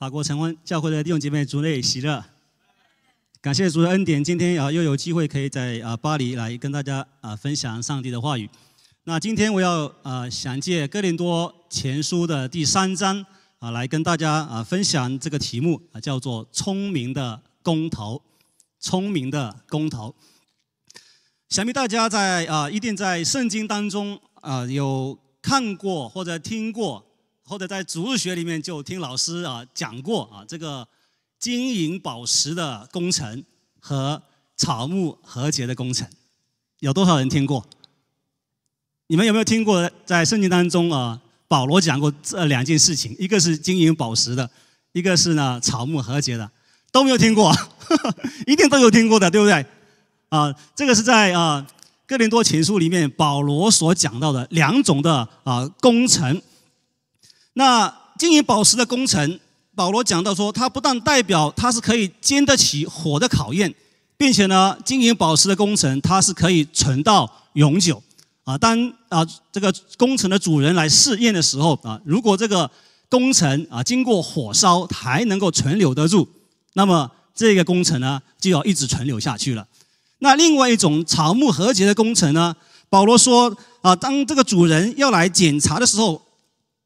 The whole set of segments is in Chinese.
法国晨婚教会的弟兄姐妹，主内喜乐！感谢主的恩典，今天啊又有机会可以在啊巴黎来跟大家啊分享上帝的话语。那今天我要啊想借哥林多前书的第三章啊来跟大家啊分享这个题目啊叫做“聪明的公投”。聪明的公投，想必大家在啊一定在圣经当中啊有看过或者听过。或者在植物学里面就听老师啊讲过啊，这个金银宝石的工程和草木和解的工程，有多少人听过？你们有没有听过？在圣经当中啊，保罗讲过这两件事情，一个是金银宝石的，一个是呢草木和解的，都没有听过，一定都有听过的，对不对？啊，这个是在啊哥林多前书里面保罗所讲到的两种的啊工程。那金银宝石的工程，保罗讲到说，它不但代表它是可以经得起火的考验，并且呢，金银宝石的工程它是可以存到永久。啊，当啊这个工程的主人来试验的时候，啊，如果这个工程啊经过火烧还能够存留得住，那么这个工程呢就要一直存留下去了。那另外一种草木合结的工程呢，保罗说啊，当这个主人要来检查的时候。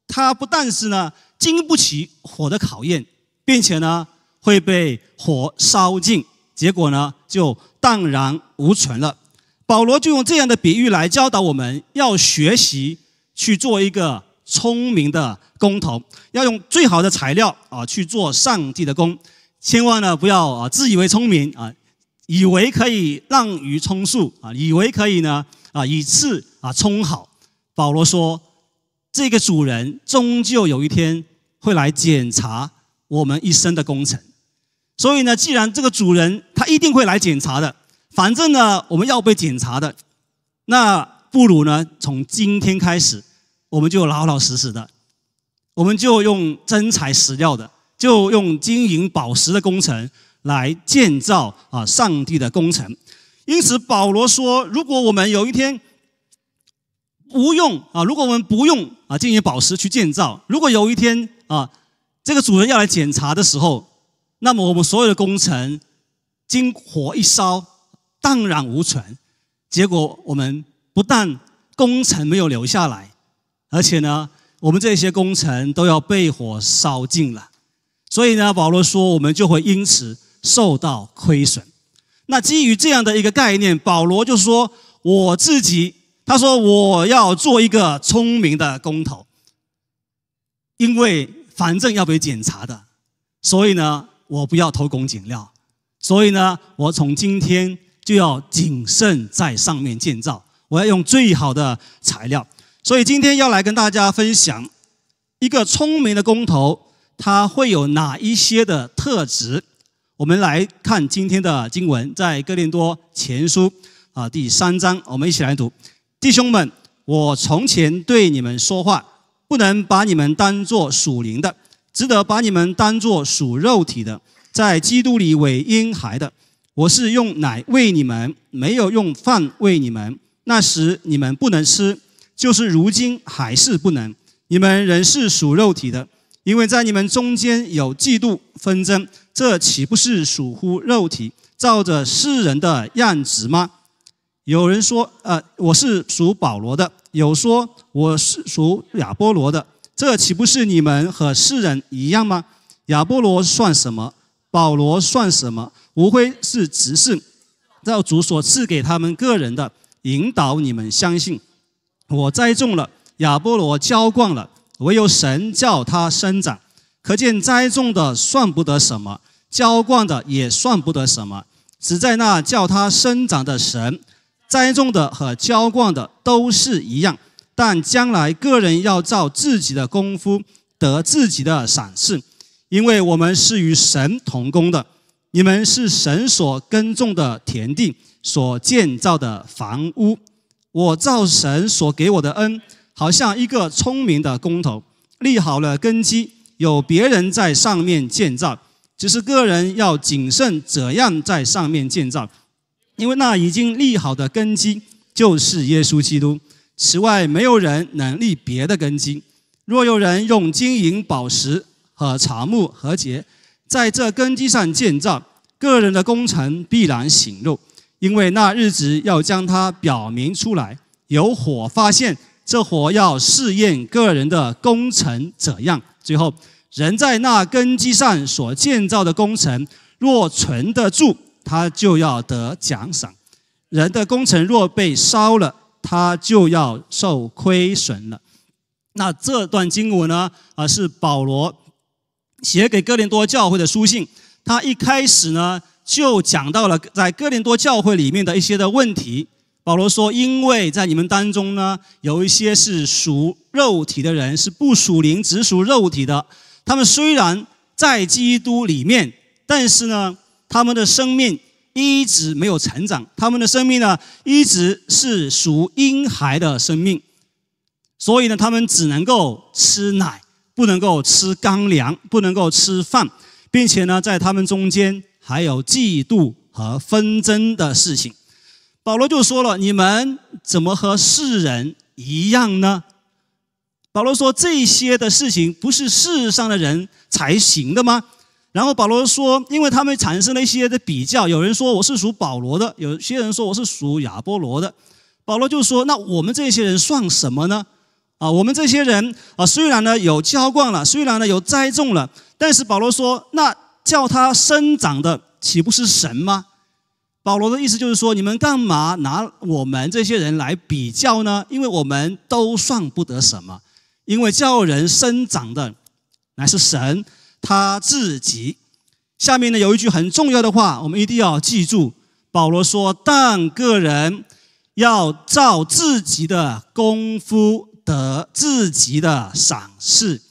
它不但是呢经不起火的考验，并且呢会被火烧尽，结果呢就荡然无存了。保罗就用这样的比喻来教导我们要学习去做一个聪明的工头，要用最好的材料啊去做上帝的工，千万呢不要啊自以为聪明啊，以为可以滥鱼充数啊，以为可以呢啊以次啊充好。保罗说。这个主人终究有一天会来检查我们一生的工程，所以呢，既然这个主人他一定会来检查的，反正呢我们要被检查的，那不如呢从今天开始，我们就老老实实的，我们就用真材实料的，就用金银宝石的工程来建造啊上帝的工程。因此，保罗说，如果我们有一天，不用啊！如果我们不用啊进行宝石去建造，如果有一天啊这个主人要来检查的时候，那么我们所有的工程经火一烧，荡然无存。结果我们不但工程没有留下来，而且呢，我们这些工程都要被火烧尽了。所以呢，保罗说，我们就会因此受到亏损。那基于这样的一个概念，保罗就说我自己。他说：“我要做一个聪明的工头，因为反正要被检查的，所以呢，我不要偷工减料，所以呢，我从今天就要谨慎在上面建造，我要用最好的材料。所以今天要来跟大家分享一个聪明的工头，他会有哪一些的特质？我们来看今天的经文，在《哥林多前书》啊第三章，我们一起来读。”弟兄们，我从前对你们说话，不能把你们当作属灵的，只得把你们当作属肉体的，在基督里为婴孩的。我是用奶喂你们，没有用饭喂你们。那时你们不能吃，就是如今还是不能。你们仍是属肉体的，因为在你们中间有嫉妒纷争，这岂不是属乎肉体，照着世人的样子吗？有人说：“呃，我是属保罗的。”有说：“我是属亚波罗的。”这岂不是你们和世人一样吗？亚波罗算什么？保罗算什么？无非是执事，照主所赐给他们个人的引导你们相信。我栽种了，亚波罗浇灌了，唯有神叫他生长。可见栽种的算不得什么，浇灌的也算不得什么，只在那叫他生长的神。栽种的和浇灌的都是一样，但将来个人要照自己的功夫，得自己的赏赐，因为我们是与神同工的。你们是神所耕种的田地，所建造的房屋。我造神所给我的恩，好像一个聪明的工头，立好了根基，有别人在上面建造，只是个人要谨慎怎样在上面建造。因为那已经立好的根基就是耶稣基督，此外没有人能立别的根基。若有人用金银宝石和茶木和结，在这根基上建造，个人的工程必然显露，因为那日子要将它表明出来。有火发现，这火要试验个人的工程怎样。最后，人在那根基上所建造的工程若存得住。他就要得奖赏，人的工程若被烧了，他就要受亏损了。那这段经文呢？啊，是保罗写给哥林多教会的书信。他一开始呢，就讲到了在哥林多教会里面的一些的问题。保罗说，因为在你们当中呢，有一些是属肉体的人，是不属灵，只属肉体的。他们虽然在基督里面，但是呢。他们的生命一直没有成长，他们的生命呢一直是属婴孩的生命，所以呢，他们只能够吃奶，不能够吃干粮，不能够吃饭，并且呢，在他们中间还有嫉妒和纷争的事情。保罗就说了：“你们怎么和世人一样呢？”保罗说：“这些的事情不是世上的人才行的吗？”然后保罗说，因为他们产生了一些的比较，有人说我是属保罗的，有些人说我是属亚波罗的。保罗就说：“那我们这些人算什么呢？啊，我们这些人啊，虽然呢有浇灌了，虽然呢有栽种了，但是保罗说，那叫他生长的岂不是神吗？保罗的意思就是说，你们干嘛拿我们这些人来比较呢？因为我们都算不得什么，因为叫人生长的乃是神。”他自己下面呢有一句很重要的话，我们一定要记住。保罗说：“但个人要照自己的功夫得自己的赏赐。”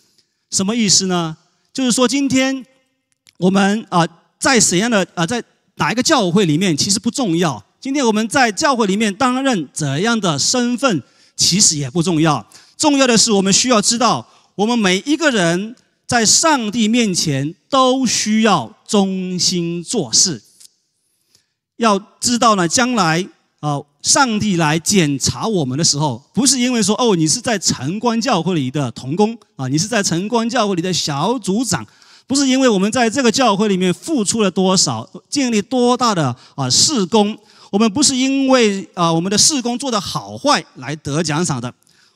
什么意思呢？就是说，今天我们啊在怎样的啊在哪一个教会里面其实不重要。今天我们在教会里面担任怎样的身份其实也不重要。重要的是，我们需要知道我们每一个人。在上帝面前都需要忠心做事。要知道呢，将来啊，上帝来检查我们的时候，不是因为说哦，你是在晨光教会里的童工啊，你是在晨光教会里的小组长，不是因为我们在这个教会里面付出了多少，建立多大的啊事工，我们不是因为啊我们的事工做的好坏来得奖赏的，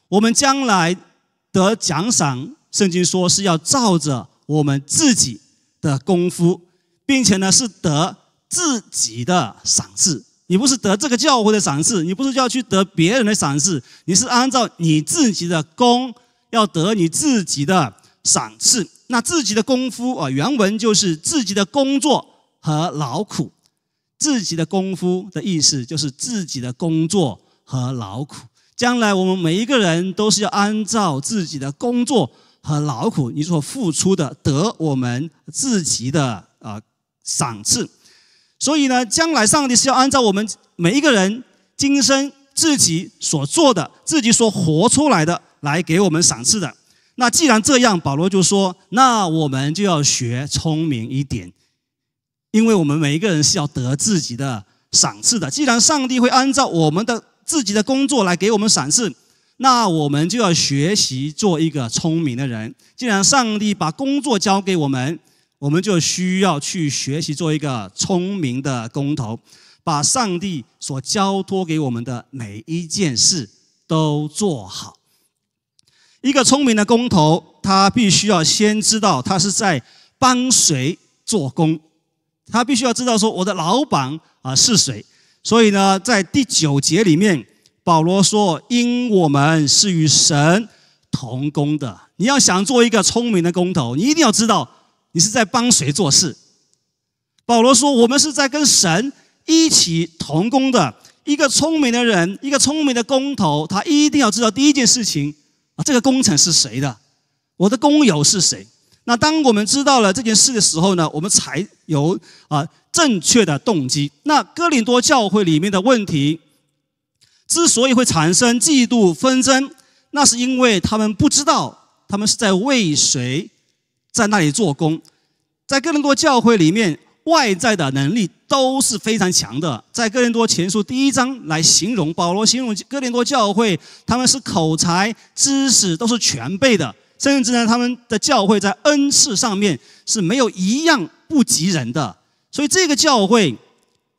我们将来得奖赏。圣经说是要照着我们自己的功夫，并且呢是得自己的赏赐。你不是得这个教会的赏赐，你不是要去得别人的赏赐，你是按照你自己的功要得你自己的赏赐。那自己的功夫啊，原文就是自己的工作和劳苦。自己的功夫的意思就是自己的工作和劳苦。将来我们每一个人都是要按照自己的工作。和劳苦，你所付出的得我们自己的啊赏赐，所以呢，将来上帝是要按照我们每一个人今生自己所做的、自己所活出来的来给我们赏赐的。那既然这样，保罗就说：“那我们就要学聪明一点，因为我们每一个人是要得自己的赏赐的。既然上帝会按照我们的自己的工作来给我们赏赐。”那我们就要学习做一个聪明的人。既然上帝把工作交给我们，我们就需要去学习做一个聪明的工头，把上帝所交托给我们的每一件事都做好。一个聪明的工头，他必须要先知道他是在帮谁做工，他必须要知道说我的老板啊是谁。所以呢，在第九节里面。保罗说：“因我们是与神同工的。你要想做一个聪明的工头，你一定要知道你是在帮谁做事。”保罗说：“我们是在跟神一起同工的。一个聪明的人，一个聪明的工头，他一定要知道第一件事情啊，这个工程是谁的，我的工友是谁。那当我们知道了这件事的时候呢，我们才有啊正确的动机。那哥林多教会里面的问题。”之所以会产生嫉妒纷争，那是因为他们不知道他们是在为谁在那里做工。在哥林多教会里面，外在的能力都是非常强的。在哥林多前书第一章来形容，保罗形容哥林多教会，他们是口才、知识都是全备的，甚至呢，他们的教会在恩赐上面是没有一样不及人的。所以这个教会。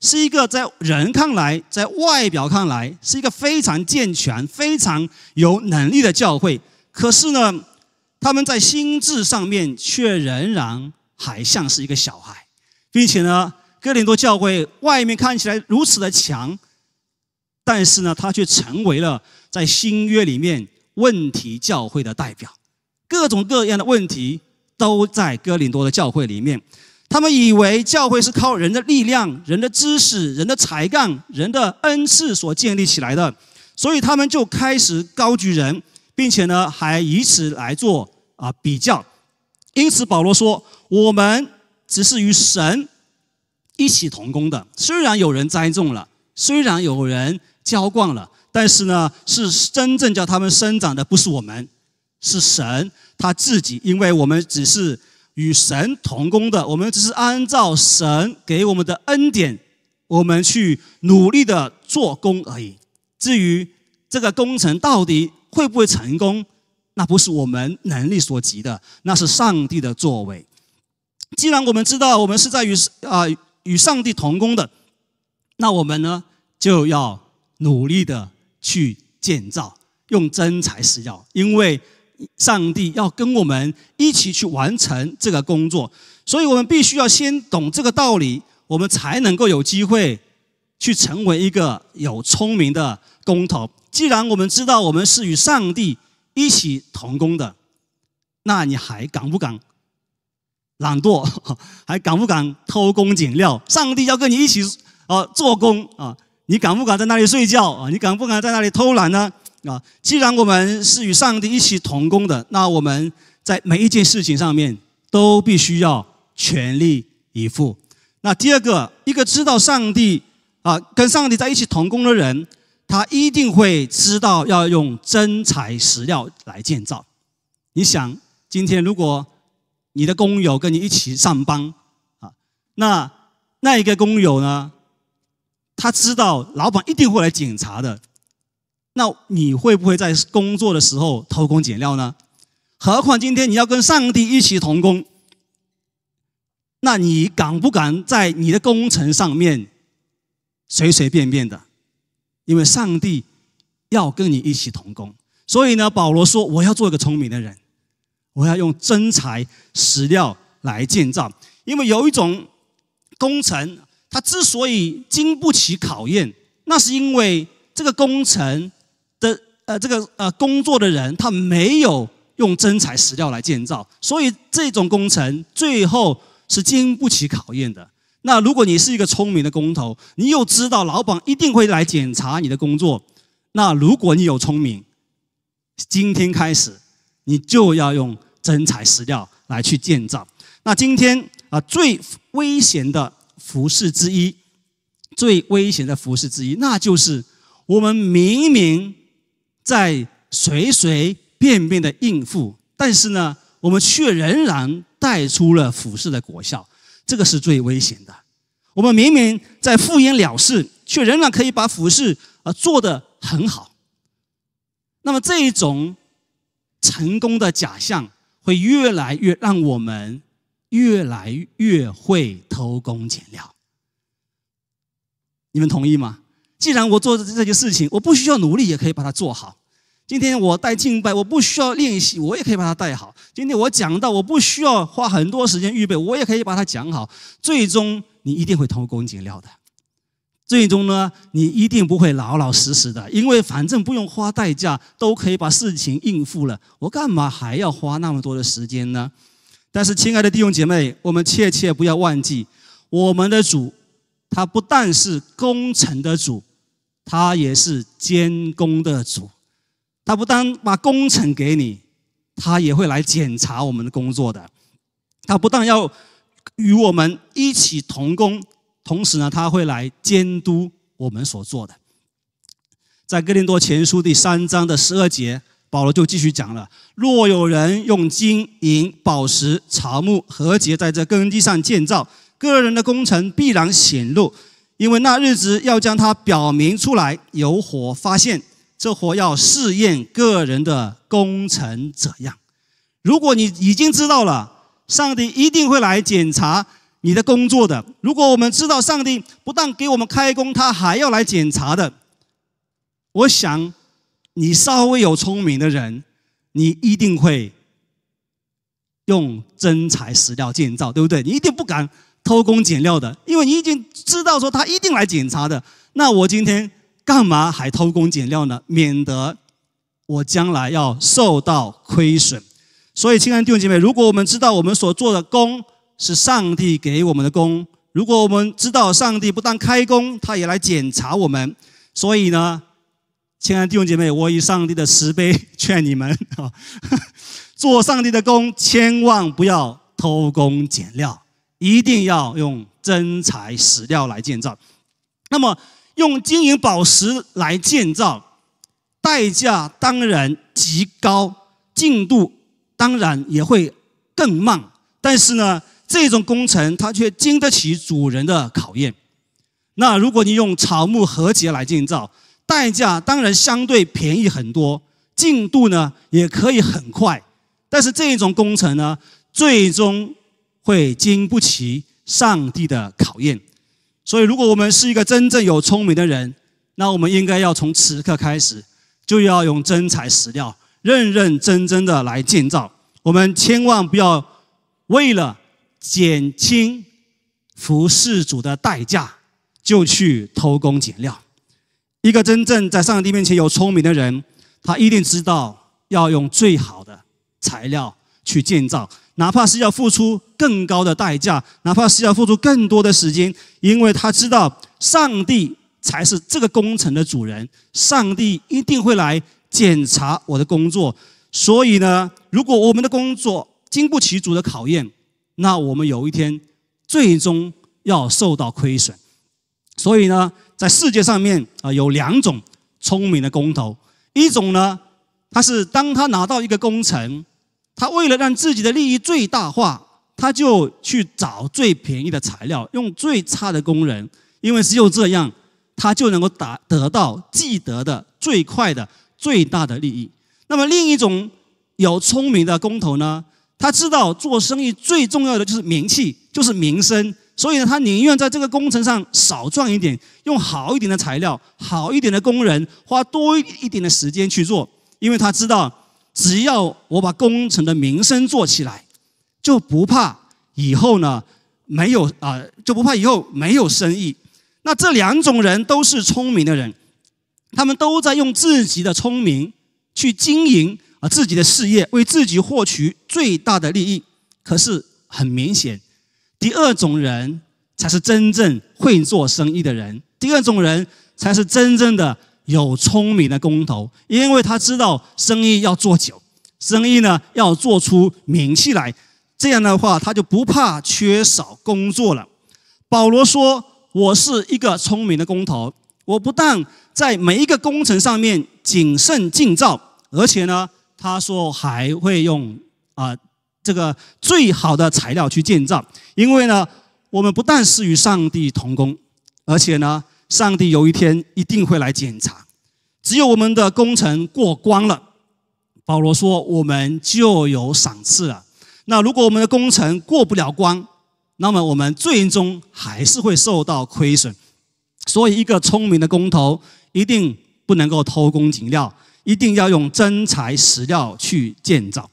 是一个在人看来，在外表看来是一个非常健全、非常有能力的教会，可是呢，他们在心智上面却仍然还像是一个小孩，并且呢，哥林多教会外面看起来如此的强，但是呢，他却成为了在新约里面问题教会的代表，各种各样的问题都在哥林多的教会里面。他们以为教会是靠人的力量、人的知识、人的才干、人的恩赐所建立起来的，所以他们就开始高举人，并且呢，还以此来做啊比较。因此，保罗说：“我们只是与神一起同工的。虽然有人栽种了，虽然有人浇灌了，但是呢，是真正叫他们生长的不是我们，是神他自己。因为我们只是。”与神同工的，我们只是按照神给我们的恩典，我们去努力的做工而已。至于这个工程到底会不会成功，那不是我们能力所及的，那是上帝的作为。既然我们知道我们是在与啊与上帝同工的，那我们呢就要努力的去建造，用真材实料，因为。上帝要跟我们一起去完成这个工作，所以我们必须要先懂这个道理，我们才能够有机会去成为一个有聪明的工头。既然我们知道我们是与上帝一起同工的，那你还敢不敢懒惰？还敢不敢偷工减料？上帝要跟你一起啊做工啊，你敢不敢在那里睡觉啊？你敢不敢在那里偷懒呢？啊，既然我们是与上帝一起同工的，那我们在每一件事情上面都必须要全力以赴。那第二个，一个知道上帝啊，跟上帝在一起同工的人，他一定会知道要用真材实料来建造。你想，今天如果你的工友跟你一起上班啊，那那一个工友呢，他知道老板一定会来检查的。那你会不会在工作的时候偷工减料呢？何况今天你要跟上帝一起同工，那你敢不敢在你的工程上面随随便便的？因为上帝要跟你一起同工，所以呢，保罗说：“我要做一个聪明的人，我要用真材实料来建造。因为有一种工程，它之所以经不起考验，那是因为这个工程。”呃，这个呃，工作的人他没有用真材实料来建造，所以这种工程最后是经不起考验的。那如果你是一个聪明的工头，你又知道老板一定会来检查你的工作，那如果你有聪明，今天开始你就要用真材实料来去建造。那今天啊，最危险的服饰之一，最危险的服饰之一，那就是我们明明。在随随便便的应付，但是呢，我们却仍然带出了俯视的果效，这个是最危险的。我们明明在敷衍了事，却仍然可以把俯视啊做得很好。那么这一种成功的假象，会越来越让我们越来越会偷工减料。你们同意吗？既然我做的这些事情，我不需要努力也可以把它做好。今天我带敬拜，我不需要练习，我也可以把它带好。今天我讲到，我不需要花很多时间预备，我也可以把它讲好。最终你一定会偷工减料的，最终呢，你一定不会老老实实的，因为反正不用花代价都可以把事情应付了，我干嘛还要花那么多的时间呢？但是亲爱的弟兄姐妹，我们切切不要忘记，我们的主他不但是工程的主，他也是监工的主。他不但把工程给你，他也会来检查我们的工作的。他不但要与我们一起同工，同时呢，他会来监督我们所做的。在哥林多前书第三章的十二节，保罗就继续讲了：若有人用金银宝石草木和结在这根基上建造，个人的工程必然显露，因为那日子要将它表明出来，有火发现。这活要试验个人的工程怎样？如果你已经知道了，上帝一定会来检查你的工作的。如果我们知道上帝不但给我们开工，他还要来检查的，我想，你稍微有聪明的人，你一定会用真材实料建造，对不对？你一定不敢偷工减料的，因为你已经知道说他一定来检查的。那我今天。干嘛还偷工减料呢？免得我将来要受到亏损。所以，亲爱的弟兄姐妹，如果我们知道我们所做的工是上帝给我们的工，如果我们知道上帝不但开工，他也来检查我们，所以呢，亲爱的弟兄姐妹，我以上帝的慈悲劝你们啊，做上帝的工千万不要偷工减料，一定要用真材实料来建造。那么。用金银宝石来建造，代价当然极高，进度当然也会更慢。但是呢，这种工程它却经得起主人的考验。那如果你用草木和结来建造，代价当然相对便宜很多，进度呢也可以很快。但是这种工程呢，最终会经不起上帝的考验。所以，如果我们是一个真正有聪明的人，那我们应该要从此刻开始，就要用真材实料，认认真真的来建造。我们千万不要为了减轻服侍主的代价，就去偷工减料。一个真正在上帝面前有聪明的人，他一定知道要用最好的材料去建造。哪怕是要付出更高的代价，哪怕是要付出更多的时间，因为他知道上帝才是这个工程的主人，上帝一定会来检查我的工作。所以呢，如果我们的工作经不起主的考验，那我们有一天最终要受到亏损。所以呢，在世界上面啊，有两种聪明的工头，一种呢，他是当他拿到一个工程。他为了让自己的利益最大化，他就去找最便宜的材料，用最差的工人，因为只有这样，他就能够达得到既得的最快的最大的利益。那么另一种有聪明的工头呢？他知道做生意最重要的就是名气，就是名声，所以呢，他宁愿在这个工程上少赚一点，用好一点的材料，好一点的工人，花多一点的时间去做，因为他知道。只要我把工程的名声做起来，就不怕以后呢没有啊，就不怕以后没有生意。那这两种人都是聪明的人，他们都在用自己的聪明去经营啊自己的事业，为自己获取最大的利益。可是很明显，第二种人才是真正会做生意的人，第二种人才是真正的。有聪明的工头，因为他知道生意要做久，生意呢要做出名气来，这样的话他就不怕缺少工作了。保罗说：“我是一个聪明的工头，我不但在每一个工程上面谨慎建造，而且呢，他说还会用啊这个最好的材料去建造，因为呢，我们不但是与上帝同工，而且呢。”上帝有一天一定会来检查，只有我们的工程过关了，保罗说我们就有赏赐了。那如果我们的工程过不了关，那么我们最终还是会受到亏损。所以，一个聪明的工头一定不能够偷工减料，一定要用真材实料去建造。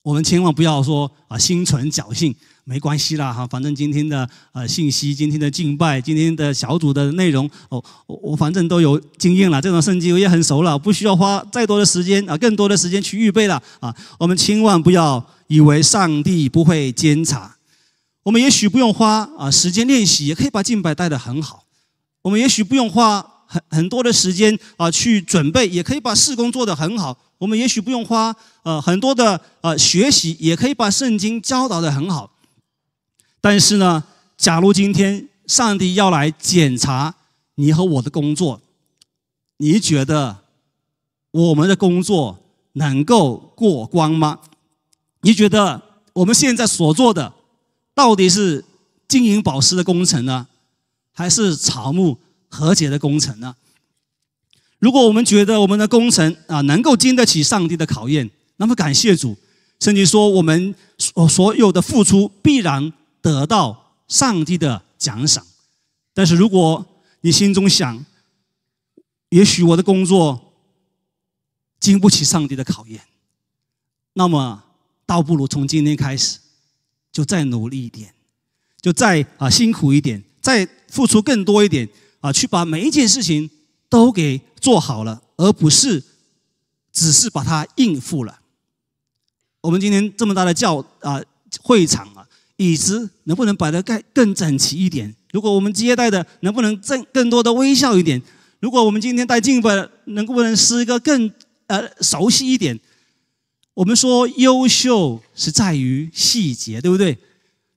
我们千万不要说啊，心存侥幸。没关系啦哈，反正今天的呃信息、今天的敬拜、今天的小组的内容，哦，我我反正都有经验了，这种圣经我也很熟了，不需要花再多的时间啊，更多的时间去预备了啊。我们千万不要以为上帝不会监察，我们也许不用花啊时间练习，也可以把敬拜带得很好；我们也许不用花很很多的时间啊去准备，也可以把事工做得很好；我们也许不用花呃很多的呃学习，也可以把圣经教导得很好。但是呢，假如今天上帝要来检查你和我的工作，你觉得我们的工作能够过关吗？你觉得我们现在所做的到底是经营宝石的工程呢，还是草木和解的工程呢？如果我们觉得我们的工程啊能够经得起上帝的考验，那么感谢主，甚至说我们所所有的付出必然。得到上帝的奖赏，但是如果你心中想，也许我的工作经不起上帝的考验，那么倒不如从今天开始，就再努力一点，就再啊辛苦一点，再付出更多一点啊，去把每一件事情都给做好了，而不是只是把它应付了。我们今天这么大的教啊会场啊。椅子能不能摆得更更整齐一点？如果我们接待的能不能更更多的微笑一点？如果我们今天进一不，能够不能诗一个更呃熟悉一点？我们说优秀是在于细节，对不对？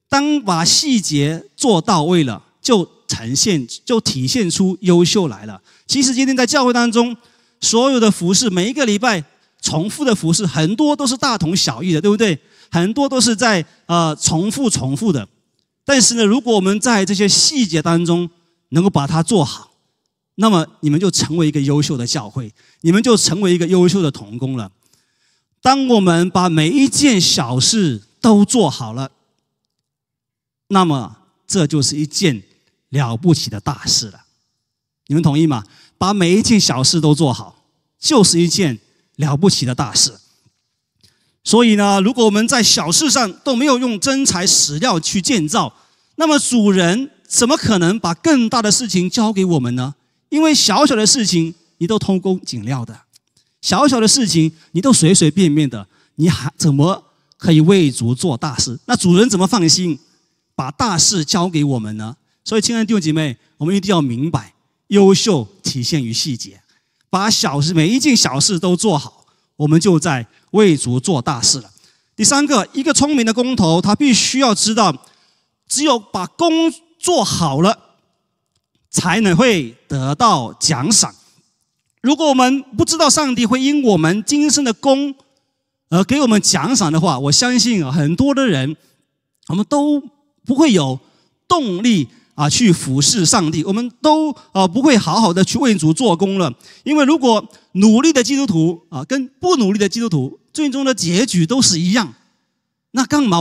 当把细节做到位了，就呈现就体现出优秀来了。其实今天在教会当中，所有的服饰，每一个礼拜重复的服饰，很多都是大同小异的，对不对？很多都是在呃重复重复的，但是呢，如果我们在这些细节当中能够把它做好，那么你们就成为一个优秀的教会，你们就成为一个优秀的童工了。当我们把每一件小事都做好了，那么这就是一件了不起的大事了。你们同意吗？把每一件小事都做好，就是一件了不起的大事。所以呢，如果我们在小事上都没有用真材实料去建造，那么主人怎么可能把更大的事情交给我们呢？因为小小的事情你都偷工减料的，小小的事情你都随随便便的，你还怎么可以为主做大事？那主人怎么放心把大事交给我们呢？所以，亲爱的弟兄姐妹，我们一定要明白，优秀体现于细节，把小事每一件小事都做好。我们就在为族做大事了。第三个，一个聪明的工头，他必须要知道，只有把工做好了，才能会得到奖赏。如果我们不知道上帝会因我们今生的功，而给我们奖赏的话，我相信很多的人，我们都不会有动力。啊，去服侍上帝，我们都啊不会好好的去为主做工了，因为如果努力的基督徒啊，跟不努力的基督徒最终的结局都是一样，那干嘛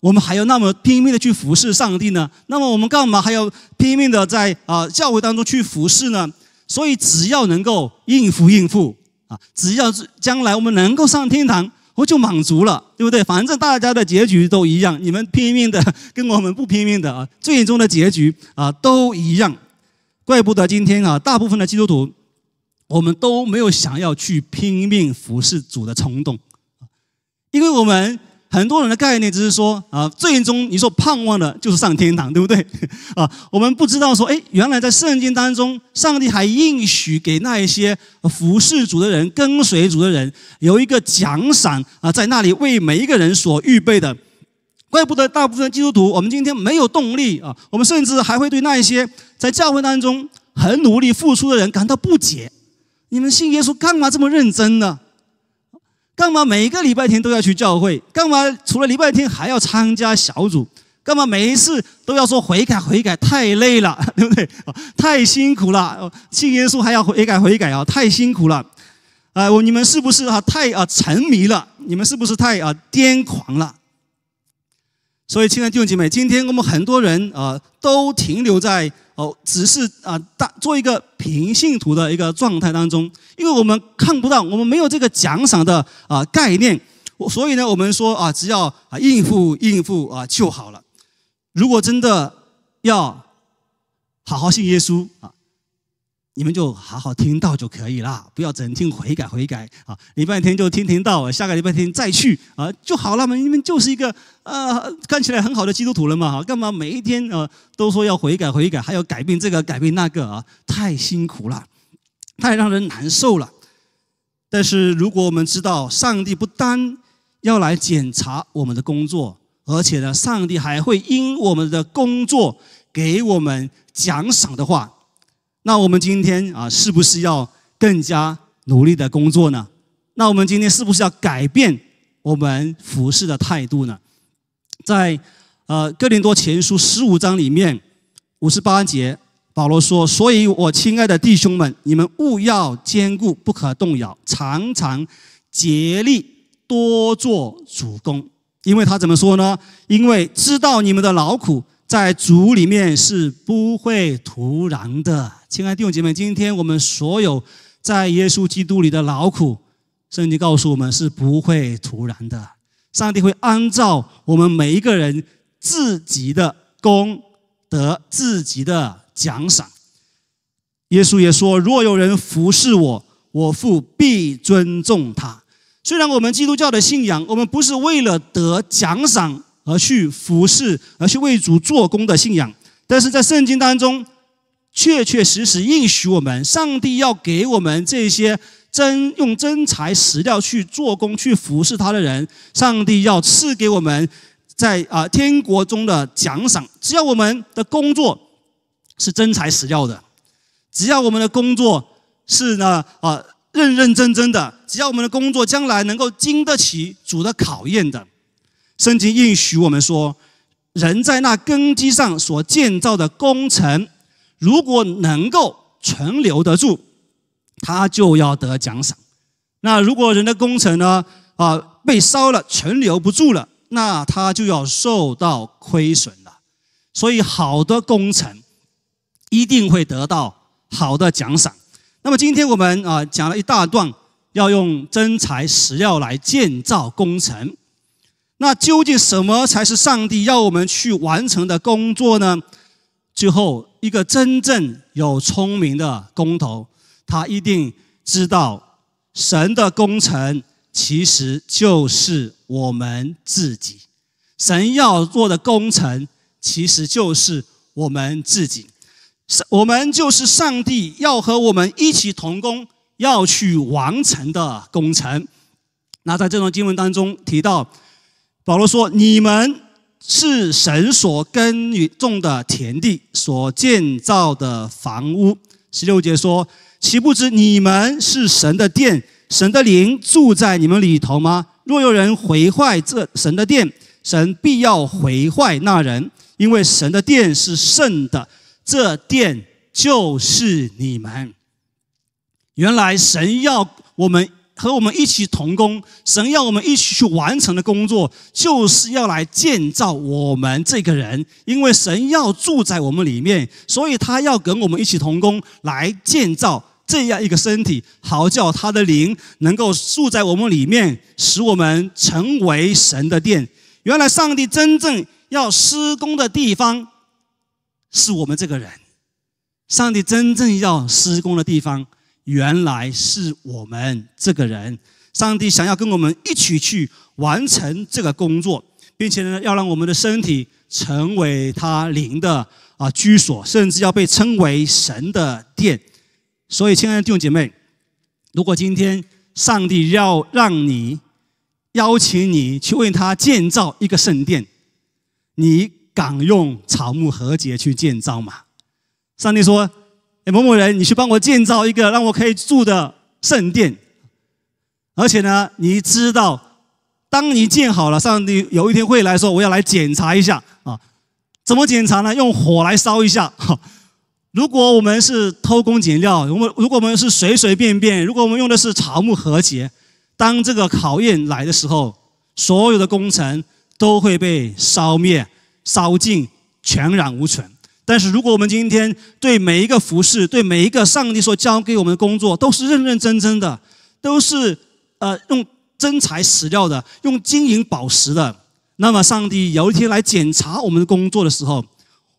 我们还要那么拼命的去服侍上帝呢？那么我们干嘛还要拼命的在啊教会当中去服侍呢？所以只要能够应付应付啊，只要是将来我们能够上天堂。我就满足了，对不对？反正大家的结局都一样，你们拼命的，跟我们不拼命的，啊，最终的结局啊都一样。怪不得今天啊，大部分的基督徒，我们都没有想要去拼命服侍主的冲动，因为我们。很多人的概念只是说啊，最终你说盼望的就是上天堂，对不对？啊，我们不知道说，哎，原来在圣经当中，上帝还应许给那一些服侍主的人、跟随主的人有一个奖赏啊，在那里为每一个人所预备的。怪不得大部分基督徒，我们今天没有动力啊，我们甚至还会对那一些在教会当中很努力付出的人感到不解：你们信耶稣干嘛这么认真呢？干嘛每个礼拜天都要去教会？干嘛除了礼拜天还要参加小组？干嘛每一次都要说悔改悔改？太累了，对不对？太辛苦了，信耶稣还要悔改悔改啊，太辛苦了。啊，我你们是不是啊太啊沉迷了？你们是不是太啊癫狂了？所以，亲爱的弟兄姐妹，今天我们很多人啊，都停留在哦，只是啊，大，做一个平信徒的一个状态当中，因为我们看不到，我们没有这个奖赏的啊概念，所以呢，我们说啊，只要啊应付应付啊就好了。如果真的要好好信耶稣啊。你们就好好听到就可以了，不要整天悔改悔改啊！礼拜天就听听到，下个礼拜天再去啊，就好了嘛！你们就是一个啊，看起来很好的基督徒了嘛！干嘛每一天啊都说要悔改悔改，还要改变这个改变那个啊？太辛苦了，太让人难受了。但是如果我们知道上帝不单要来检查我们的工作，而且呢，上帝还会因我们的工作给我们奖赏的话。那我们今天啊，是不是要更加努力的工作呢？那我们今天是不是要改变我们服侍的态度呢？在呃，哥林多前书十五章里面五十八节，保罗说：“所以我亲爱的弟兄们，你们务要坚固，不可动摇，常常竭力多做主公。因为他怎么说呢？因为知道你们的劳苦。在主里面是不会徒然的，亲爱的弟兄姐妹，今天我们所有在耶稣基督里的劳苦，圣经告诉我们是不会徒然的。上帝会按照我们每一个人自己的功德，自己的奖赏。耶稣也说：“若有人服侍我，我父必尊重他。”虽然我们基督教的信仰，我们不是为了得奖赏。而去服侍，而去为主做工的信仰，但是在圣经当中，确确实实应许我们，上帝要给我们这些真用真材实料去做工、去服侍他的人，上帝要赐给我们在啊天国中的奖赏。只要我们的工作是真材实料的，只要我们的工作是呢啊认认真真的，只要我们的工作将来能够经得起主的考验的。圣经应许我们说，人在那根基上所建造的工程，如果能够存留得住，他就要得奖赏。那如果人的工程呢，啊，被烧了，存留不住了，那他就要受到亏损了。所以，好的工程一定会得到好的奖赏。那么，今天我们啊，讲了一大段，要用真材实料来建造工程。那究竟什么才是上帝要我们去完成的工作呢？最后一个真正有聪明的工头，他一定知道神的工程其实就是我们自己。神要做的工程其实就是我们自己，我们就是上帝要和我们一起同工要去完成的工程。那在这段经文当中提到。保罗说：“你们是神所耕耘种的田地，所建造的房屋。”十六节说：“岂不知你们是神的殿，神的灵住在你们里头吗？若有人毁坏这神的殿，神必要毁坏那人，因为神的殿是圣的，这殿就是你们。”原来神要我们。和我们一起同工，神要我们一起去完成的工作，就是要来建造我们这个人。因为神要住在我们里面，所以他要跟我们一起同工，来建造这样一个身体，好叫他的灵能够住在我们里面，使我们成为神的殿。原来上帝真正要施工的地方，是我们这个人。上帝真正要施工的地方。原来是我们这个人，上帝想要跟我们一起去完成这个工作，并且呢，要让我们的身体成为他灵的啊居所，甚至要被称为神的殿。所以，亲爱的弟兄姐妹，如果今天上帝要让你邀请你去为他建造一个圣殿，你敢用草木和解去建造吗？上帝说。哎，某某人，你去帮我建造一个让我可以住的圣殿，而且呢，你知道，当你建好了，上帝有一天会来说，我要来检查一下啊，怎么检查呢？用火来烧一下。如果我们是偷工减料，我们如果我们是随随便便，如果我们用的是草木和秸，当这个考验来的时候，所有的工程都会被烧灭、烧尽，全然无存。但是，如果我们今天对每一个服饰，对每一个上帝所交给我们的工作，都是认认真真的，都是呃用真材实料的、用金银宝石的，那么上帝有一天来检查我们的工作的时候，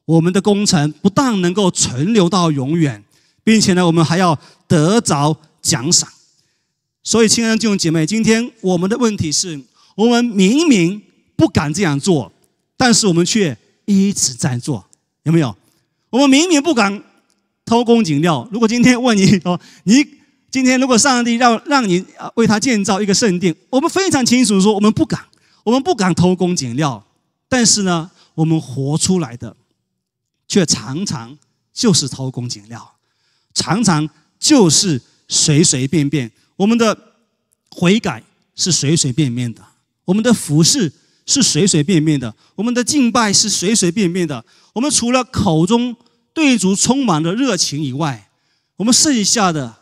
我们的工程不但能够存留到永远，并且呢，我们还要得着奖赏。所以，亲爱的弟兄姐妹，今天我们的问题是我们明明不敢这样做，但是我们却一直在做。有没有？我们明明不敢偷工减料。如果今天问你哦，你今天如果上帝要让你啊为他建造一个圣殿，我们非常清楚说，我们不敢，我们不敢偷工减料。但是呢，我们活出来的，却常常就是偷工减料，常常就是随随便便。我们的悔改是随随便便的，我们的服饰是随随便便的，我们的敬拜是随随便便的。我们除了口中对主充满了热情以外，我们剩下的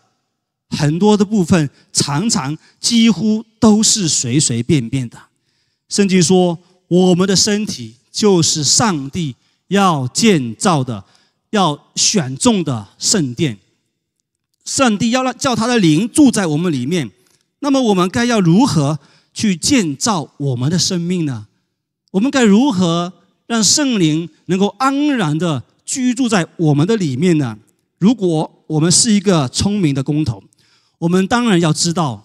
很多的部分，常常几乎都是随随便便的。甚至说，我们的身体就是上帝要建造的、要选中的圣殿，上帝要让叫他的灵住在我们里面，那么我们该要如何？去建造我们的生命呢？我们该如何让圣灵能够安然的居住在我们的里面呢？如果我们是一个聪明的工头，我们当然要知道，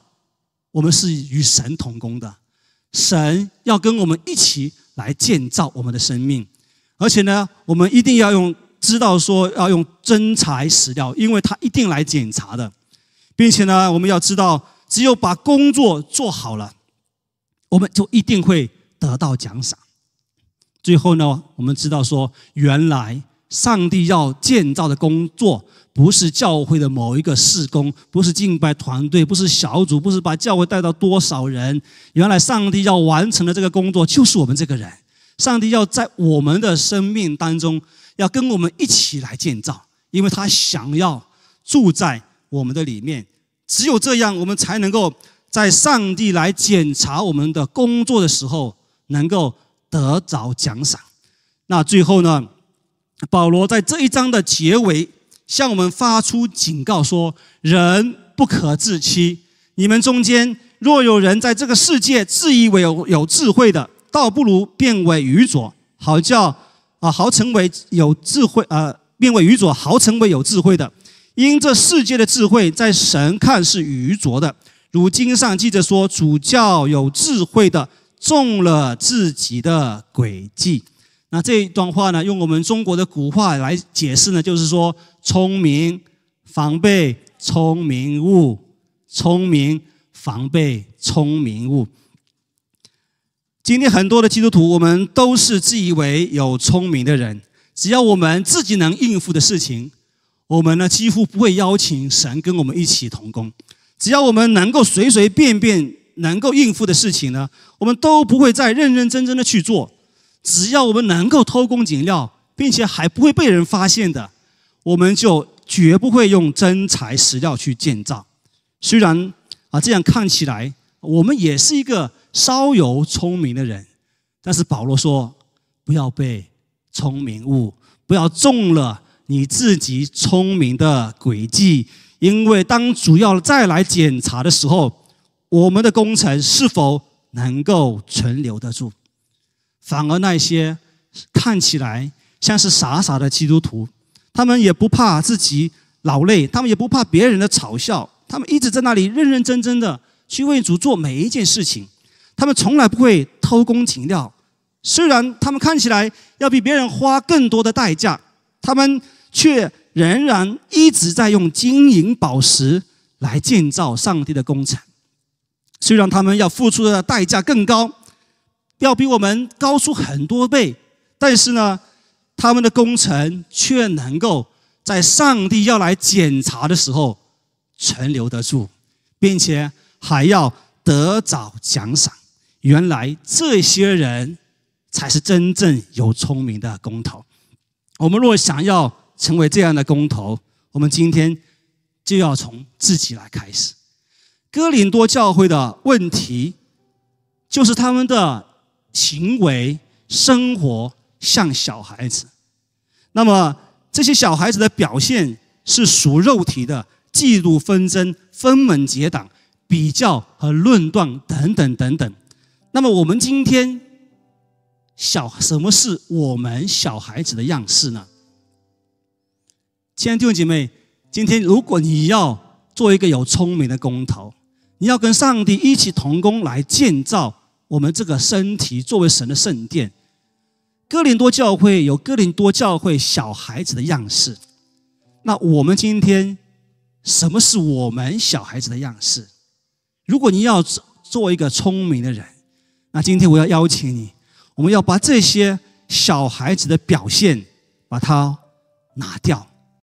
我们是与神同工的，神要跟我们一起来建造我们的生命，而且呢，我们一定要用知道说要用真材实料，因为他一定来检查的，并且呢，我们要知道，只有把工作做好了。我们就一定会得到奖赏。最后呢，我们知道说，原来上帝要建造的工作，不是教会的某一个事工，不是敬拜团队，不是小组，不是把教会带到多少人。原来上帝要完成的这个工作，就是我们这个人。上帝要在我们的生命当中，要跟我们一起来建造，因为他想要住在我们的里面。只有这样，我们才能够。在上帝来检查我们的工作的时候，能够得着奖赏。那最后呢？保罗在这一章的结尾向我们发出警告说：“人不可自欺。你们中间若有人在这个世界自以为有有智慧的，倒不如变为愚拙，好叫啊好成为有智慧呃变为愚拙，好成为有智慧的。因这世界的智慧，在神看是愚拙的。”如今上记着说，主教有智慧的中了自己的诡计。那这一段话呢，用我们中国的古话来解释呢，就是说：聪明防备聪明误，聪明防备聪明误。今天很多的基督徒，我们都是自以为有聪明的人。只要我们自己能应付的事情，我们呢几乎不会邀请神跟我们一起同工。只要我们能够随随便便能够应付的事情呢，我们都不会再认认真真的去做。只要我们能够偷工减料，并且还不会被人发现的，我们就绝不会用真材实料去建造。虽然啊，这样看起来我们也是一个稍有聪明的人，但是保罗说：“不要被聪明误，不要中了你自己聪明的诡计。”因为当主要再来检查的时候，我们的工程是否能够存留得住？反而那些看起来像是傻傻的基督徒，他们也不怕自己劳累，他们也不怕别人的嘲笑，他们一直在那里认认真真的去为主做每一件事情，他们从来不会偷工减料。虽然他们看起来要比别人花更多的代价，他们却。仍然一直在用金银宝石来建造上帝的工程，虽然他们要付出的代价更高，要比我们高出很多倍，但是呢，他们的工程却能够在上帝要来检查的时候存留得住，并且还要得早奖赏。原来这些人才是真正有聪明的工头。我们若想要，成为这样的公投，我们今天就要从自己来开始。哥林多教会的问题，就是他们的行为、生活像小孩子。那么这些小孩子的表现是属肉体的，嫉妒、纷争、分门结党、比较和论断等等等等。那么我们今天小什么是我们小孩子的样式呢？亲爱的弟兄姐妹，今天如果你要做一个有聪明的工头，你要跟上帝一起同工来建造我们这个身体，作为神的圣殿。哥林多教会有哥林多教会小孩子的样式，那我们今天什么是我们小孩子的样式？如果你要做做一个聪明的人，那今天我要邀请你，我们要把这些小孩子的表现把它拿掉。